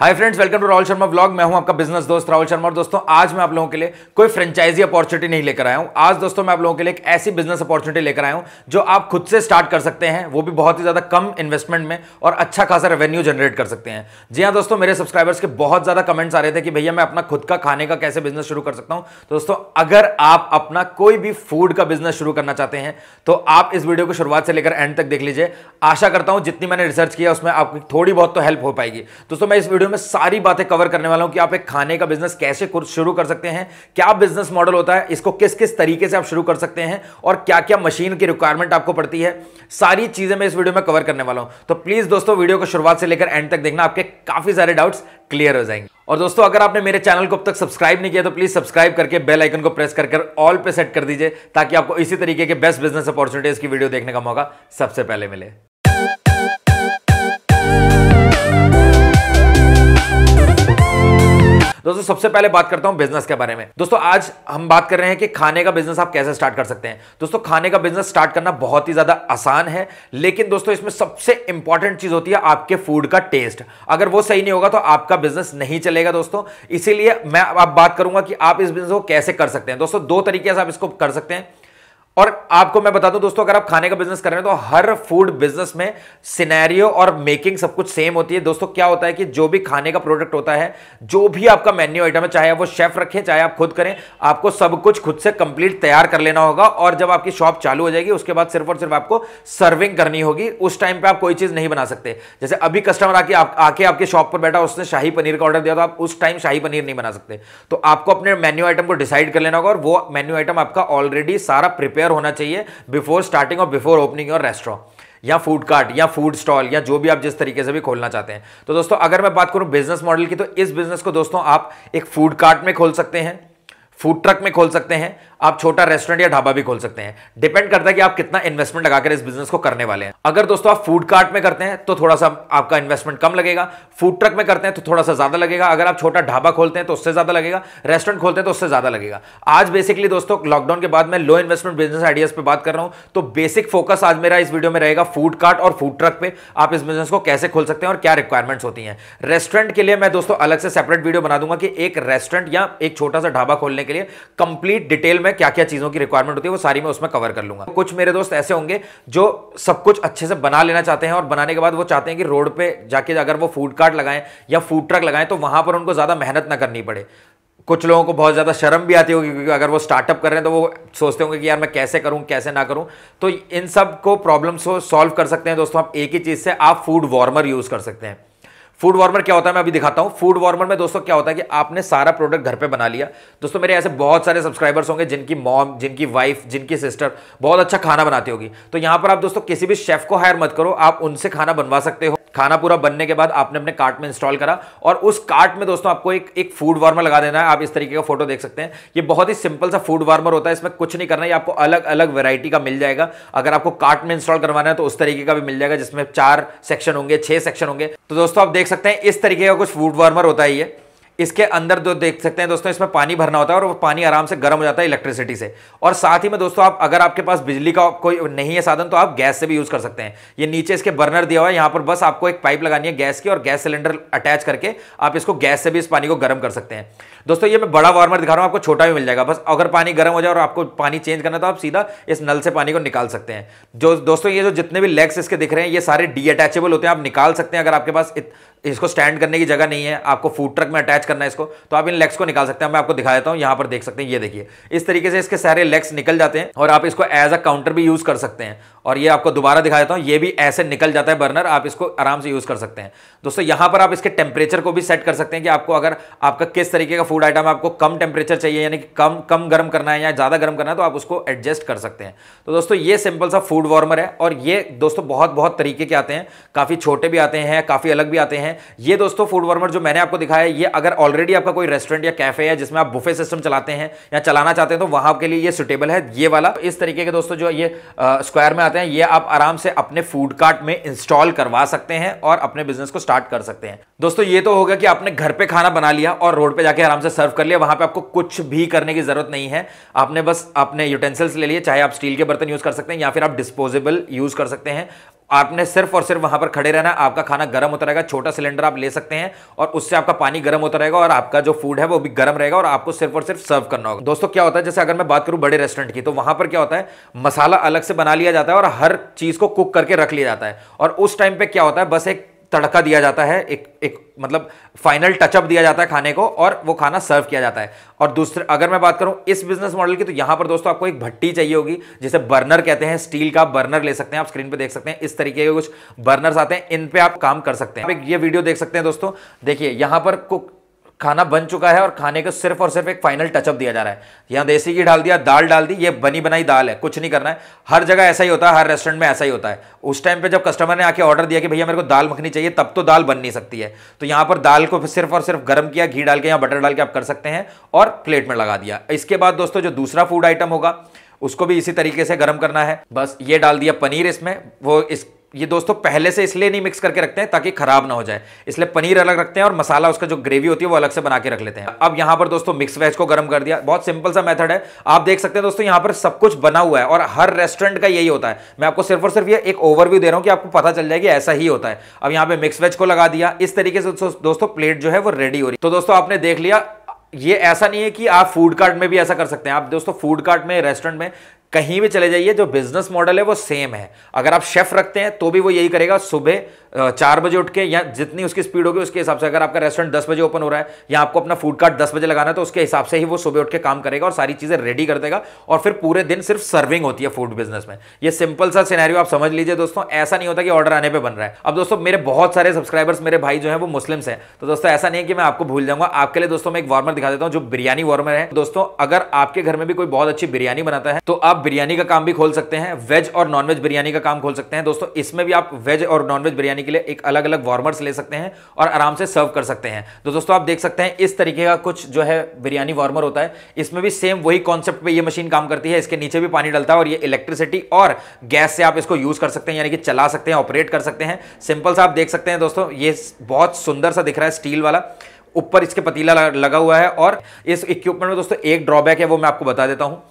hi friends welcome to Rahul Sharma blog मैं हूं आपका बिजनेस दोस्त राहुल शर्मा और दोस्तों आज मैं आप लोगों के लिए कोई फ्रेंचाइजी अपॉर्चुनिटी नहीं लेकर आया हूं आज दोस्तों मैं आप लोगों के लिए एक ऐसी बिजनेस अपॉर्चुनिटी लेकर आया हूं जो आप खुद से स्टार्ट कर सकते हैं वो भी बहुत ही ज्यादा कम इन्वेस्टमेंट में और अच्छा खासा रेवेन्यू जनरेट कर सकते हैं जी हाँ दोस्तों मेरे सब्सक्राइबर्स के बहुत ज्यादा कमेंट्स आ रहे थे कि भैया मैं अपना खुद का खाने का कैसे बिजनेस शुरू कर सकता हूँ तो दोस्तों अगर आप अपना कोई भी फूड का बिजनेस शुरू करना चाहते हैं तो आप इस वीडियो को शुरुआत से लेकर एंड तक देख लीजिए आशा करता हूँ जितनी मैंने रिसर्च किया उसमें आपकी थोड़ी बहुत तो हेल्प हो पाएगी दोस्तों मैं इस वीडियो वीडियो में सारी बातें कवर करने वाला हूं कि आप एक खाने का बिजनेस कैसे शुरू कर सकते हैं क्या बिजनेस मॉडल होता है इसको किस किस तरीके से आप शुरू कर सकते हैं और क्या क्या मशीन की रिक्वायरमेंट आपको पड़ती है सारी चीजें मैं इस वीडियो में कवर करने वाला हूं तो प्लीज दोस्तों वीडियो को शुरुआत से लेकर एंड तक देखना आपके काफी सारे डाउट्स क्लियर हो जाएंगे और दोस्तों अगर आपने मेरे चैनल को अब तक सब्सक्राइब नहीं किया तो प्लीज सब्सक्राइब करके बेल आइकन को प्रेस कर ऑल पे सेट कर दीजिए ताकि आपको इसी तरीके के बेस्ट बिजनेस अपॉर्चुनिटीज की वीडियो देखने का मौका सबसे पहले मिले दोस्तों सबसे पहले बात करता हूं बिजनेस के बारे में दोस्तों आज हम बात कर रहे हैं कि खाने का बिजनेस आप कैसे स्टार्ट कर सकते हैं दोस्तों खाने का बिजनेस स्टार्ट करना बहुत ही ज्यादा आसान है लेकिन दोस्तों इसमें सबसे इंपॉर्टेंट चीज होती है आपके फूड का टेस्ट अगर वो सही नहीं होगा तो आपका बिजनेस नहीं चलेगा दोस्तों इसीलिए मैं आप बात करूंगा कि आप इस बिजनेस को कैसे कर सकते हैं दोस्तों दो तरीके से आप इसको कर सकते हैं और आपको मैं बता दूं दोस्तों अगर आप खाने का बिजनेस कर रहे हैं तो हर फूड बिजनेस में सिनेरियो और मेकिंग सब कुछ सेम होती है दोस्तों क्या होता है कि जो भी खाने का प्रोडक्ट होता है जो भी आपका मेन्यू आइटम है चाहे वो शेफ रखें चाहे आप खुद करें आपको सब कुछ खुद से कंप्लीट तैयार कर लेना होगा और जब आपकी शॉप चालू हो जाएगी उसके बाद सिर्फ और सिर्फ आपको सर्विंग करनी होगी उस टाइम पर आप कोई चीज़ नहीं बना सकते जैसे अभी कस्टमर आके आप, आके आपके शॉप पर बैठा उसने शाही पनीर का ऑर्डर दिया तो आप उस टाइम शाही पनीर नहीं बना सकते तो आपको अपने मेन्यू आइटम को डिसाइड कर लेना होगा और वो मेन्यू आइटम आपका ऑलरेडी सारा प्रिपेयर अवेयर होना चाहिए बिफोर स्टार्टिंग और बिफोर ओपनिंग योर रेस्टोरेंट या फूड कार्ट या फूड स्टॉल या जो भी आप जिस तरीके से भी खोलना चाहते हैं तो दोस्तों अगर मैं बात करूं बिजनेस मॉडल की तो इस बिजनेस को दोस्तों आप एक फूड कार्ट में खोल सकते हैं फूड ट्रक में खोल सकते हैं आप छोटा रेस्टोरेंट या ढाबा भी खोल सकते हैं डिपेंड करता है कि आप कितना इन्वेस्टमेंट लगाकर इस बिजनेस को करने वाले हैं अगर दोस्तों आप फूड कार्ट में करते हैं तो थोड़ा सा आपका इन्वेस्टमेंट कम लगेगा फूड ट्रक में करते हैं तो थोड़ा सा ज्यादा लगेगा अगर आप छोटा ढाबा खोलते हैं तो उससे ज्यादा लगेगा रेस्टोरेंट खोलते हैं तो उससे ज्यादा लगेगा आज बेसिकली दोस्तों लॉकडाउन के बाद मैं लो इन्वेस्टमेंट बिजनेस आइडियाज पर बात कर रहा हूं तो बेसिक फोकस आज मेरा इस वीडियो में रहेगा फूड कार्ट और फूड ट्रक पे आप इस बिजनेस को कैसे खोल सकते हैं और क्या रिक्वायरमेंट्स होती है रेस्टोरेंट के लिए मैं दोस्तों अलग से सेपरेट वीडियो बना दूंगा कि एक रेस्टोरेंट या एक छोटा सा ढाबा खोलने के लिए कंप्लीट डिटेल में में क्या क्या चीज़ों की रिक्वायरमेंट होती है वो सारी मैं उसमें कवर कर लूंगा कुछ मेरे दोस्त ऐसे होंगे जो सब कुछ अच्छे से बना लेना चाहते हैं और बनाने के बाद वो चाहते हैं कि रोड पर जाके अगर वो फूड कार्ट लगाएं या फूड ट्रक लगाएं तो वहां पर उनको ज़्यादा मेहनत ना करनी पड़े कुछ लोगों को बहुत ज़्यादा शर्म भी आती होगी क्योंकि अगर वो स्टार्टअप कर रहे हैं तो वो सोचते होंगे कि यार मैं कैसे करूं कैसे ना करूं तो इन सब को प्रॉब्लम्स को सॉल्व कर सकते हैं दोस्तों आप एक ही चीज़ से आप फूड वार्मर यूज़ कर सकते हैं फूड वार्मर क्या होता है मैं अभी दिखाता हूँ फूड वार्मर में दोस्तों क्या होता है कि आपने सारा प्रोडक्ट घर पे बना लिया दोस्तों मेरे ऐसे बहुत सारे सब्सक्राइबर्स होंगे जिनकी मॉम जिनकी वाइफ जिनकी सिस्टर बहुत अच्छा खाना बनाती होगी तो यहाँ पर आप दोस्तों किसी भी शेफ को हायर मत करो आप उनसे खाना बनवा सकते हो खाना पूरा बनने के बाद आपने अपने कार्ट में इंस्टॉल करा और उस कार्ट में दोस्तों आपको एक एक फूड वार्मर लगा देना है आप इस तरीके का फोटो देख सकते हैं ये बहुत ही सिंपल सा फूड वार्मर होता है इसमें कुछ नहीं करना ये आपको अलग अलग वेरायटी का मिल जाएगा अगर आपको कार्ट में इंस्टॉल करवाना है तो उस तरीके का भी मिल जाएगा जिसमें चार सेक्शन होंगे छह सेक्शन होंगे तो दोस्तों आप देख देख सकते हैं इस तरीके का कुछ फूड वार्मर होता है ये इसके अंदर जो देख सकते हैं दोस्तों इसमें पानी भरना होता है और वो पानी आराम से गर्म हो जाता है इलेक्ट्रिसिटी से और साथ ही में दोस्तों आप अगर आपके पास बिजली का कोई नहीं है साधन तो आप गैस से भी यूज़ कर सकते हैं ये नीचे इसके बर्नर दिया हुआ है यहाँ पर बस आपको एक पाइप लगानी है गैस की और गैस सिलेंडर अटैच करके आप इसको गैस से भी इस पानी को गर्म कर सकते हैं दोस्तों ये मैं बड़ा वार्मर दिखा रहा हूँ आपको छोटा भी मिल जाएगा बस अगर पानी गर्म हो जाए और आपको पानी चेंज करना तो आप सीधा इस नल से पानी को निकाल सकते हैं जो दोस्तों ये जो जितने भी लेग्स इसके दिख रहे हैं ये सारे डी अटैचेबल होते हैं आप निकाल सकते हैं अगर आपके पास इसको स्टैंड करने की जगह नहीं है आपको फूड ट्रक में अटैच करना है इसको तो आप इन लेग्स को निकाल सकते हैं मैं आपको दिखा देता हूँ यहाँ पर देख सकते हैं ये देखिए इस तरीके से इसके सारे लेग्स निकल जाते हैं और आप इसको एज अ काउंटर भी यूज़ कर सकते हैं और ये आपको दोबारा दिखा देता हूँ ये भी ऐसे निकल जाता है बर्नर आप इसको आराम से यूज़ कर सकते हैं दोस्तों यहाँ पर आप इसके टेम्परेचर को भी सेट कर सकते हैं कि आपको अगर आपका किस तरीके का फूड आइटम आपको कम टेम्परेचर चाहिए यानी कि कम कम गर्म करना है या ज़्यादा गर्म करना है तो आप उसको एडजस्ट कर सकते हैं तो दोस्तों ये सिंपल सा फूड वार्मर है और ये दोस्तों बहुत बहुत तरीके के आते हैं काफ़ी छोटे भी आते हैं काफ़ी अलग भी आते हैं हैं ये दोस्तों फूड वार्मर जो मैंने आपको दिखाया ये अगर ऑलरेडी आपका कोई रेस्टोरेंट या कैफे है जिसमें आप बुफे सिस्टम चलाते हैं या चलाना चाहते हैं तो वहां के लिए ये सुटेबल है ये वाला इस तरीके के दोस्तों जो ये स्क्वायर में आते हैं ये आप आराम से अपने फूड कार्ट में इंस्टॉल करवा सकते हैं और अपने बिजनेस को स्टार्ट कर सकते हैं दोस्तों ये तो होगा कि आपने घर पे खाना बना लिया और रोड पे जाके आराम से सर्व कर लिया वहां पे आपको कुछ भी करने की जरूरत नहीं है आपने बस अपने यूटेंसिल्स ले लिए चाहे आप स्टील के बर्तन यूज कर सकते हैं या फिर आप डिस्पोजेबल यूज कर सकते हैं आपने सिर्फ और सिर्फ वहां पर खड़े रहना आपका खाना गर्म होता रहेगा छोटा सिलेंडर आप ले सकते हैं और उससे आपका पानी गर्म होता रहेगा और आपका जो फूड है वो भी गर्म रहेगा और आपको सिर्फ और सिर्फ सर्व करना होगा दोस्तों क्या होता है जैसे अगर मैं बात करूं बड़े रेस्टोरेंट की तो वहां पर क्या होता है मसाला अलग से बना लिया जाता है और हर चीज को कुक करके रख लिया जाता है और उस टाइम पर क्या होता है बस एक तड़का दिया जाता है एक एक मतलब फाइनल टचअप दिया जाता है खाने को और वो खाना सर्व किया जाता है और दूसरे अगर मैं बात करूं इस बिजनेस मॉडल की तो यहां पर दोस्तों आपको एक भट्टी चाहिए होगी जिसे बर्नर कहते हैं स्टील का बर्नर ले सकते हैं आप स्क्रीन पे देख सकते हैं इस तरीके के कुछ बर्नर आते हैं इन पे आप काम कर सकते हैं आप एक ये वीडियो देख सकते हैं दोस्तों देखिए यहां पर कुक खाना बन चुका है और खाने को सिर्फ और सिर्फ एक फाइनल टचअप दिया जा रहा है यहाँ देसी घी डाल दिया दाल डाल दी ये बनी बनाई दाल है कुछ नहीं करना है हर जगह ऐसा ही होता है हर रेस्टोरेंट में ऐसा ही होता है उस टाइम पे जब कस्टमर ने आके ऑर्डर दिया कि भैया मेरे को दाल मखनी चाहिए तब तो दाल बन नहीं सकती है तो यहाँ पर दाल को सिर्फ और सिर्फ गर्म किया घी डाल के या बटर डाल के आप कर सकते हैं और प्लेट में लगा दिया इसके बाद दोस्तों जो दूसरा फूड आइटम होगा उसको भी इसी तरीके से गर्म करना है बस ये डाल दिया पनीर इसमें वो इस ये दोस्तों पहले से इसलिए नहीं मिक्स करके रखते हैं ताकि खराब ना हो जाए इसलिए पनीर अलग रखते हैं और मसाला उसका जो ग्रेवी होती है वो अलग से बना के रख लेते हैं अब यहां पर दोस्तों मिक्स वेज को गर्म कर दिया बहुत सिंपल सा मेथड है आप देख सकते हैं दोस्तों यहां पर सब कुछ बना हुआ है और हर रेस्टोरेंट का यही होता है मैं आपको सिर्फ और सिर्फ ये एक ओवरव्यू दे रहा हूँ कि आपको पता चल जाएगी ऐसा ही होता है अब यहाँ पे मिक्स वेज को लगा दिया इस तरीके से दोस्तों प्लेट जो है वो रेडी हो रही तो दोस्तों आपने देख लिया ये ऐसा नहीं है कि आप फूड कार्ट में भी ऐसा कर सकते हैं आप दोस्तों फूड कार्ट में रेस्टोरेंट में कहीं भी चले जाइए जो बिजनेस मॉडल है वो सेम है अगर आप शेफ रखते हैं तो भी वो यही करेगा सुबह चार बजे उठ के या जितनी उसकी स्पीड होगी उसके हिसाब से अगर आपका रेस्टोरेंट दस बजे ओपन हो रहा है या आपको अपना फूड कार्ट दस बजे लगाना है तो उसके हिसाब से ही वो सुबह उठ के काम करेगा और सारी चीज़ें रेडी कर देगा और फिर पूरे दिन सिर्फ सर्विंग होती है फूड बिजनेस में ये सिंपल सा सिनेरियो आप समझ लीजिए दोस्तों ऐसा नहीं होता कि ऑर्डर आने पर बन रहा है अब दोस्तों मेरे बहुत सारे सब्सक्राइबर्स मेरे भाई जो है वो मुस्लिम्स हैं तो दोस्तों ऐसा नहीं है कि मैं आपको भूल जाऊंगा आपके लिए दोस्तों मैं एक वार्मर दिखा देता हूँ जो बिरयानी वार्मर है दोस्तों अगर आपके घर में भी कोई बहुत अच्छी बिरयानी बनाता है तो आप बिरयानी का काम भी खोल सकते हैं वेज और वेज बिरयानी का काम खोल सकते हैं दोस्तों इसमें भी आप वेज और वेज बिरयानी के लिए एक अलग अलग वार्मर्स ले सकते हैं और आराम से सर्व कर सकते हैं तो दोस्तों आप देख सकते हैं इस तरीके का कुछ जो है बिरयानी वार्मर होता है इसमें भी सेम वही कॉन्सेप्ट पे ये मशीन काम करती है इसके नीचे भी पानी डलता है और ये इलेक्ट्रिसिटी और गैस से आप इसको यूज कर सकते हैं यानी कि चला सकते हैं ऑपरेट कर सकते हैं सिंपल सा आप देख सकते हैं दोस्तों ये बहुत सुंदर सा दिख रहा है स्टील वाला ऊपर इसके पतीला लगा हुआ है और इस इक्विपमेंट में दोस्तों एक ड्रॉबैक है वो मैं आपको बता देता हूँ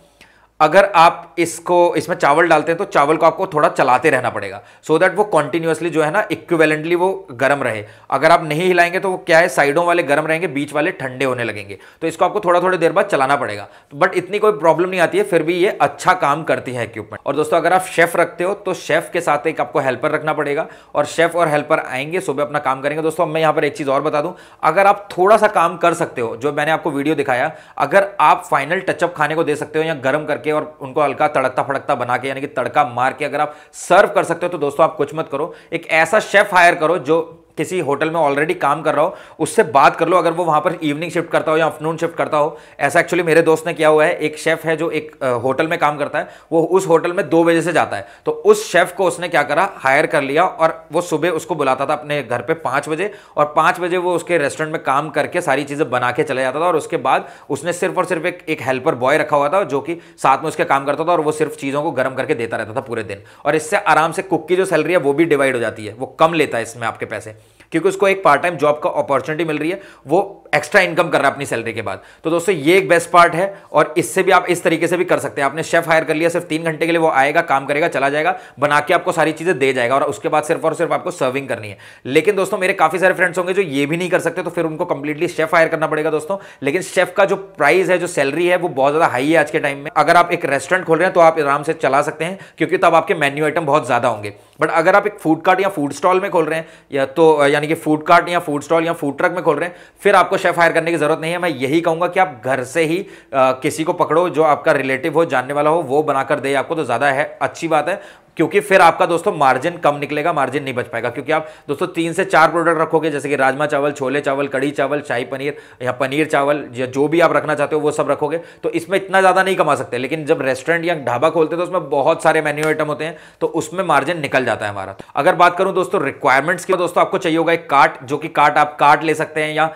अगर आप इसको इसमें चावल डालते हैं तो चावल को आपको थोड़ा चलाते रहना पड़ेगा सो so दैट वो कॉन्टिन्यूसली जो है ना इक्विवेलेंटली वो गर्म रहे अगर आप नहीं हिलाएंगे तो वो क्या है साइडों वाले गर्म रहेंगे बीच वाले ठंडे होने लगेंगे तो इसको आपको थोड़ा थोड़ी देर बाद चलाना पड़ेगा बट इतनी कोई प्रॉब्लम नहीं आती है फिर भी ये अच्छा काम करती है इक्विपमेंट और दोस्तों अगर आप शेफ रखते हो तो शेफ के साथ एक आपको हेल्पर रखना पड़ेगा और शेफ और हेल्पर आएंगे सुबह अपना काम करेंगे दोस्तों मैं यहाँ पर एक चीज़ और बता दूं अगर आप थोड़ा सा काम कर सकते हो जो मैंने आपको वीडियो दिखाया अगर आप फाइनल टचअप खाने को दे सकते हो या गर्म करके और उनको हल्का तड़कता फड़कता बना के यानी कि तड़का मार के अगर आप सर्व कर सकते हो तो दोस्तों आप कुछ मत करो एक ऐसा शेफ हायर करो जो किसी होटल में ऑलरेडी काम कर रहा हो उससे बात कर लो अगर वो वहाँ पर इवनिंग शिफ्ट करता हो या आफ्टरनून शिफ्ट करता हो ऐसा एक्चुअली मेरे दोस्त ने किया हुआ है एक शेफ़ है जो एक होटल में काम करता है वो उस होटल में दो बजे से जाता है तो उस शेफ़ को उसने क्या करा हायर कर लिया और वो सुबह उसको बुलाता था अपने घर पर पाँच बजे और पाँच बजे वो उसके रेस्टोरेंट में काम करके सारी चीज़ें बना के चले जाता था और उसके बाद उसने सिर्फ और सिर्फ एक, एक हेल्पर बॉय रखा हुआ था जो कि साथ में उसके काम करता था और वो सिर्फ चीज़ों को गर्म करके देता रहता था पूरे दिन और इससे आराम से कुक की जो सैलरी है वो भी डिवाइड हो जाती है वो कम लेता है इसमें आपके पैसे क्योंकि उसको एक पार्ट टाइम जॉब का अपॉर्चुनिटी मिल रही है वो एक्स्ट्रा इनकम कर रहा है अपनी सैलरी के बाद तो दोस्तों ये एक बेस्ट पार्ट है और इससे भी आप इस तरीके से भी कर सकते हैं आपने शेफ हायर कर लिया सिर्फ तीन घंटे के लिए वो आएगा काम करेगा चला जाएगा बना के आपको सारी चीज़ें दे जाएगा और उसके बाद सिर्फ और सिर्फ आपको सर्विंग करनी है लेकिन दोस्तों मेरे काफ़ी सारे फ्रेंड्स होंगे जो ये भी नहीं कर सकते तो फिर उनको कंप्लीटली शेफ हायर करना पड़ेगा दोस्तों लेकिन शेफ का जो प्राइस है जो सैलरी है वो बहुत ज़्यादा हाई है आज के टाइम में अगर आप एक रेस्टोरेंट खोल रहे हैं तो आप आराम से चला सकते हैं क्योंकि तब आपके मेन्यू आइटम बहुत ज़्यादा होंगे बट अगर आप एक फूड कार्ट या फूड स्टॉल में खोल रहे हैं या तो यानी कि फूड कार्ट या फूड स्टॉल या फूड ट्रक में खोल रहे हैं फिर आपको शेफ हायर करने की जरूरत नहीं है मैं यही कहूंगा कि आप घर से ही आ, किसी को पकड़ो जो आपका रिलेटिव हो जानने वाला हो वो बनाकर दे आपको तो ज़्यादा है अच्छी बात है क्योंकि फिर आपका दोस्तों मार्जिन कम निकलेगा मार्जिन नहीं बच पाएगा क्योंकि आप दोस्तों तीन से चार प्रोडक्ट रखोगे जैसे कि राजमा चावल छोले चावल कड़ी चावल शाही पनीर या पनीर चावल या जो भी आप रखना चाहते हो वो सब रखोगे तो इसमें इतना ज़्यादा नहीं कमा सकते लेकिन जब रेस्टोरेंट या ढाबा खोलते हैं तो उसमें बहुत सारे मेन्यू आइटम होते हैं तो उसमें मार्जिन निकल जाता है हमारा अगर बात करूं दोस्तों रिक्वायरमेंट्स की तो दोस्तों आपको चाहिए होगा एक कार्ट जो कि कार्ट आप कार्ट ले सकते हैं या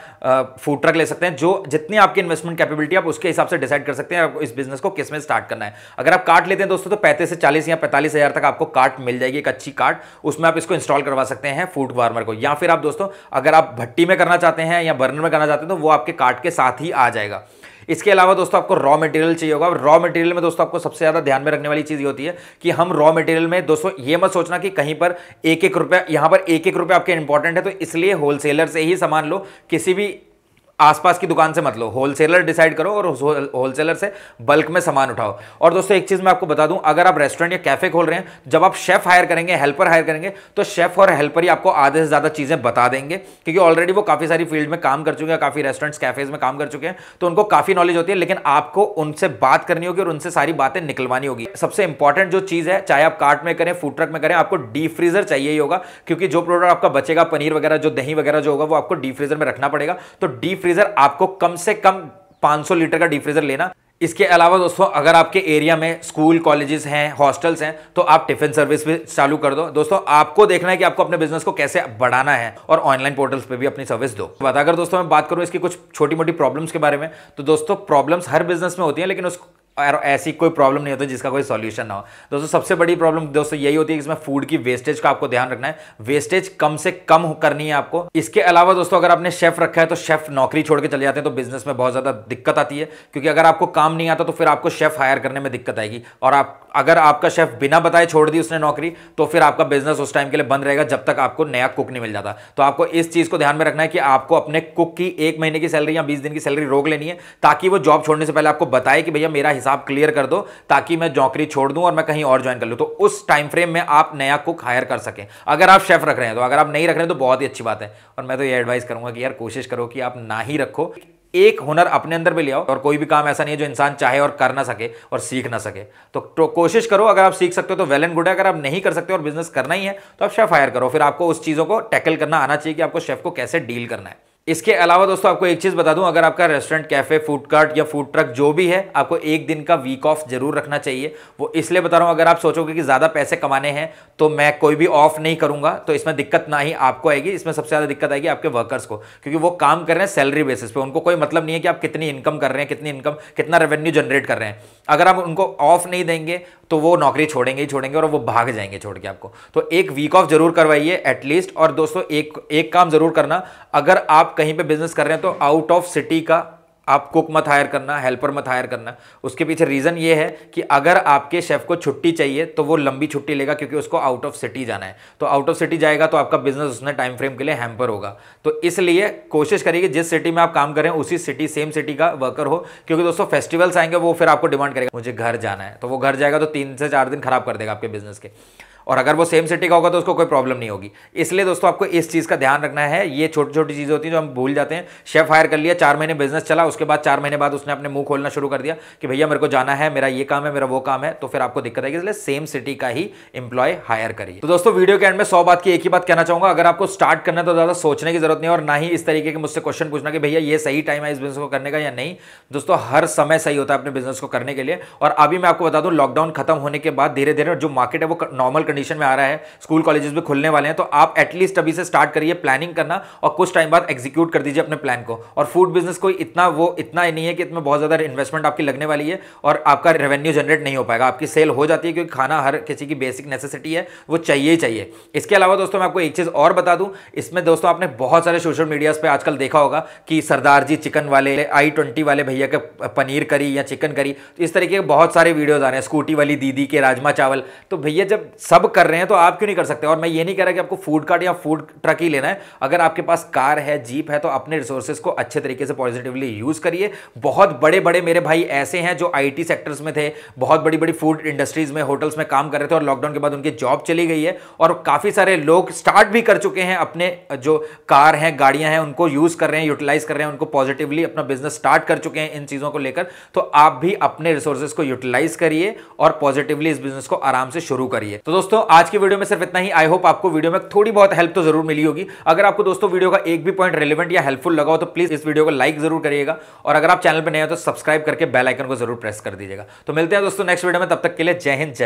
फूड ट्रक ले सकते हैं जो जितनी आपकी इन्वेस्टमेंट कैपेबिलिटी आप उसके हिसाब से डिसाइड कर सकते हैं इस बिजनेस को किस में स्टार्ट करना है अगर आप कार्ट लेते हैं दोस्तों तो पैंतीस से चालीस या पैंतालीस तक आपको कार्ट मिल जाएगी एक अच्छी कार्ट उसमें आप इसको इंस्टॉल करवा सकते हैं फूड वार्मर को या फिर आप दोस्तों अगर आप भट्टी में करना चाहते हैं या बर्नर में करना चाहते हैं तो वो आपके कार्ट के साथ ही आ जाएगा इसके अलावा दोस्तों आपको रॉ मटेरियल चाहिए होगा रॉ मटेरियल में दोस्तों आपको सबसे ज़्यादा ध्यान में रखने वाली चीज़ ये होती है कि हम रॉ मटेरियल में दोस्तों ये मत सोचना कि कहीं पर एक एक रुपया यहाँ पर एक एक रुपया आपके इंपॉर्टेंट है तो इसलिए होलसेलर से ही सामान लो किसी भी आसपास की दुकान से मत लो होलसेलर डिसाइड करो और होलसेलर से बल्क में सामान उठाओ और दोस्तों एक चीज़ मैं आपको बता दूं अगर आप रेस्टोरेंट या कैफे खोल रहे हैं जब आप शेफ हायर करेंगे हेल्पर हायर करेंगे तो शेफ और हेल्पर ही आपको आधे से ज़्यादा चीज़ें बता देंगे क्योंकि ऑलरेडी वो काफ़ी सारी फील्ड में काम कर चुके हैं काफ़ी रेस्टोरेंट्स कैफेज में काम कर चुके हैं तो उनको काफ़ी नॉलेज होती है लेकिन आपको उनसे बात करनी होगी और उनसे सारी बातें निकलवानी होगी सबसे इंपॉर्टेंट जो चीज़ है चाहे आप कार्ट में करें फूड ट्रक में करें आपको डीप फ्रीजर चाहिए ही होगा क्योंकि जो प्रोडक्ट आपका बचेगा पनीर वगैरह जो दही वगैरह जो होगा वो आपको डीप फ्रीजर में रखना पड़ेगा तो डीप डिफ्रीजर आपको कम से कम 500 लीटर का डिफ्रीजर लेना इसके अलावा दोस्तों अगर आपके एरिया में स्कूल कॉलेजेस हैं हॉस्टल्स हैं तो आप टिफिन सर्विस भी चालू कर दो दोस्तों आपको देखना है कि आपको अपने बिजनेस को कैसे बढ़ाना है और ऑनलाइन पोर्टल्स पे भी अपनी सर्विस दो बताकर दोस्तों मैं बात करूं इसकी कुछ छोटी मोटी प्रॉब्लम्स के बारे में तो दोस्तों प्रॉब्लम्स हर बिजनेस में होती है लेकिन उस और ऐसी कोई प्रॉब्लम नहीं होती जिसका कोई सॉल्यूशन ना हो दोस्तों सबसे बड़ी प्रॉब्लम दोस्तों यही होती है इसमें फूड की वेस्टेज का आपको ध्यान रखना है वेस्टेज कम से कम करनी है आपको इसके अलावा दोस्तों अगर आपने शेफ रखा है तो शेफ नौकरी छोड़ के चले जाते हैं तो बिजनेस में बहुत ज़्यादा दिक्कत आती है क्योंकि अगर आपको काम नहीं आता तो फिर आपको शेफ हायर करने में दिक्कत आएगी और आप अगर आपका शेफ बिना बताए छोड़ दी उसने नौकरी तो फिर आपका बिजनेस उस टाइम के लिए बंद रहेगा जब तक आपको नया कुक नहीं मिल जाता तो आपको इस चीज़ को ध्यान में रखना है कि आपको अपने कुक की एक महीने की सैलरी या बीस दिन की सैलरी रोक लेनी है ताकि वो जॉब छोड़ने से पहले आपको बताए कि भैया मेरा साहब क्लियर कर दो ताकि मैं नौकरी छोड़ दूं और मैं कहीं और ज्वाइन कर लूँ तो उस टाइम फ्रेम में आप नया कुक हायर कर सकें अगर आप शेफ रख रहे हैं तो अगर आप नहीं रख रहे हैं तो बहुत ही अच्छी बात है और मैं तो ये एडवाइस करूंगा कि यार कोशिश करो कि आप ना ही रखो एक हुनर अपने अंदर भी ले आओ और कोई भी काम ऐसा नहीं है जो इंसान चाहे और कर ना सके और सीख ना सके तो, तो कोशिश करो अगर आप सीख सकते हो तो वेल एंड गुड है अगर आप नहीं कर सकते और बिजनेस करना ही है तो आप शेफ हायर करो फिर आपको उस चीज़ों को टैकल करना आना चाहिए कि आपको शेफ को कैसे डील करना है इसके अलावा दोस्तों आपको एक चीज़ बता दूं अगर आपका रेस्टोरेंट कैफे फूड कार्ट या फूड ट्रक जो भी है आपको एक दिन का वीक ऑफ जरूर रखना चाहिए वो इसलिए बता रहा हूं अगर आप सोचोगे कि ज़्यादा पैसे कमाने हैं तो मैं कोई भी ऑफ नहीं करूंगा तो इसमें दिक्कत ना ही आपको आएगी इसमें सबसे ज़्यादा दिक्कत आएगी आपके वर्कर्स को क्योंकि वो काम कर रहे हैं सैलरी बेसिस पर उनको कोई मतलब नहीं है कि आप कितनी इनकम कर रहे हैं कितनी इनकम कितना रेवेन्यू जनरेट कर रहे हैं अगर आप उनको ऑफ नहीं देंगे तो वो नौकरी छोड़ेंगे ही छोड़ेंगे और वो भाग जाएंगे छोड़ के आपको तो एक वीक ऑफ जरूर करवाइए एटलीस्ट और दोस्तों एक एक काम जरूर करना अगर आप कहीं पे बिजनेस कर रहे हैं तो आउट ऑफ सिटी का आप कुक मत हायर करना हेल्पर मत हायर करना उसके पीछे रीज़न ये है कि अगर आपके शेफ़ को छुट्टी चाहिए तो वो लंबी छुट्टी लेगा क्योंकि उसको आउट ऑफ सिटी जाना है तो आउट ऑफ सिटी जाएगा तो आपका बिजनेस उसने टाइम फ्रेम के लिए हैम्पर होगा तो इसलिए कोशिश करिए कि जिस सिटी में आप काम करें उसी सिटी सेम सिटी का वर्कर हो क्योंकि दोस्तों फेस्टिवल्स आएंगे वो फिर आपको डिमांड करेगा मुझे घर जाना है तो वो घर जाएगा तो तीन से चार दिन खराब कर देगा आपके बिजनेस के और अगर वो सेम सिटी का होगा तो उसको कोई प्रॉब्लम नहीं होगी इसलिए दोस्तों आपको इस चीज़ का ध्यान रखना है ये छोटी छोटी चीज़ होती है जो हम भूल जाते हैं शेफ हायर कर लिया चार महीने बिजनेस चला उसके बाद चार महीने बाद उसने अपने मुंह खोलना शुरू कर दिया कि भैया मेरे को जाना है मेरा ये काम है मेरा वो काम है तो फिर आपको दिक्कत आएगी इसलिए सेम सिटी का ही इंप्लॉय हायर करिए तो दोस्तों वीडियो के एंड में सौ बात की एक ही बात कहना चाहूंगा अगर आपको स्टार्ट करना तो ज़्यादा सोचने की जरूरत नहीं और ना ही इस तरीके के मुझसे क्वेश्चन पूछना कि भैया ये सही टाइम है इस बिजनेस को करने का या नहीं दोस्तों हर समय सही होता है अपने बिजनेस को करने के लिए और अभी मैं आपको बता दूँ लॉकडाउन खत्म होने के बाद धीरे धीरे जो मार्केट है वो नॉर्मल कंडीशन में आ रहा है स्कूल कॉलेजेस भी खुलने वाले हैं तो आप एटलीस्ट अभी से स्टार्ट करिए प्लानिंग करना और कुछ टाइम बाद एग्जीक्यूट कर दीजिए अपने प्लान को और फूड बिजनेस कोई इतना वो इतना ही नहीं है कि इतना बहुत ज़्यादा इन्वेस्टमेंट आपकी लगने वाली है और आपका रेवेन्यू जनरेट नहीं हो पाएगा आपकी सेल हो जाती है क्योंकि खाना हर किसी की बेसिक नेसेसिटी है वो चाहिए ही चाहिए इसके अलावा दोस्तों मैं आपको एक चीज़ और बता दूँ इसमें दोस्तों आपने बहुत सारे सोशल मीडियाज़ पर आजकल देखा होगा कि सरदार जी चिकन वाले आई ट्वेंटी वाले भैया के पनीर करी या चिकन करी तो इस तरीके के बहुत सारे वीडियोज़ आ रहे हैं स्कूटी वाली दीदी के राजमा चावल तो भैया जब सब कर रहे हैं तो आप क्यों नहीं कर सकते और मैं ये नहीं कह रहा कि आपको फूड कार्ट या फूड ट्रक ही लेना है अगर आपके पास कार है जीप है तो अपने रिसोर्सेज को अच्छे तरीके से पॉजिटिवली यूज़ करिए बहुत बड़े बड़े मेरे भाई ऐसे हैं जो आई सेक्टर्स में थे बहुत बड़ी बड़ी फूड इंडस्ट्रीज़ में होटल्स में काम कर रहे थे और लॉकडाउन के बाद उनकी जॉब चली गई है और काफ़ी सारे लोग स्टार्ट भी कर चुके हैं अपने जो कार हैं गाड़ियां हैं उनको यूज़ कर रहे हैं यूटिलाइज़ कर रहे हैं उनको पॉजिटिवली अपना बिजनेस स्टार्ट कर चुके हैं इन चीज़ों को लेकर तो आप भी अपने रिसोर्सेज को यूटिलाइज़ करिए और पॉजिटिवली इस बिजनेस को आराम से शुरू करिए तो दोस्तों दोस्तों आज की वीडियो में सिर्फ इतना ही आई होप आपको वीडियो में थोड़ी बहुत हेल्प तो जरूर मिली होगी अगर आपको दोस्तों वीडियो का एक भी पॉइंट रिलेवेंट या हेल्पफुल लगा हो तो प्लीज इस वीडियो को लाइक जरूर करिएगा और अगर आप चैनल पर नए हो तो सब्सक्राइब करके बेलाइकन को जरूर प्रेस कर दीजिएगा तो मिलते हैं दोस्तों नेक्स्ट वीडियो में तब तक के लिए जय हिंद जय